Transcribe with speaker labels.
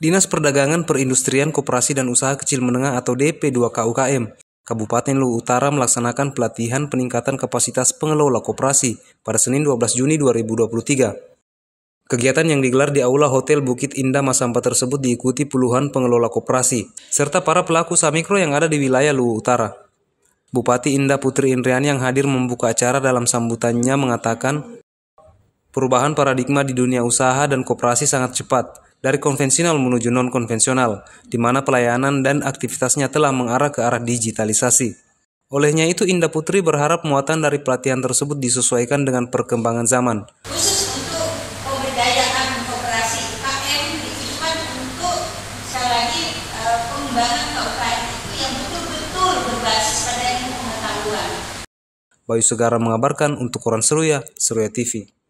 Speaker 1: Dinas Perdagangan Perindustrian Koperasi dan Usaha Kecil Menengah atau DP2 KUKM Kabupaten Luwu Utara melaksanakan pelatihan peningkatan kapasitas pengelola koperasi pada Senin 12 Juni 2023. Kegiatan yang digelar di Aula Hotel Bukit Indah Masampa tersebut diikuti puluhan pengelola koperasi, serta para pelaku usaha mikro yang ada di wilayah Luwu Utara. Bupati Indah Putri Indriani yang hadir membuka acara dalam sambutannya mengatakan, perubahan paradigma di dunia usaha dan koperasi sangat cepat, dari konvensional menuju non-konvensional, di mana pelayanan dan aktivitasnya telah mengarah ke arah digitalisasi. Olehnya itu, Indah Putri berharap muatan dari pelatihan tersebut disesuaikan dengan perkembangan zaman. Bayu Segara mengabarkan untuk Koran Seruya, Seruya TV.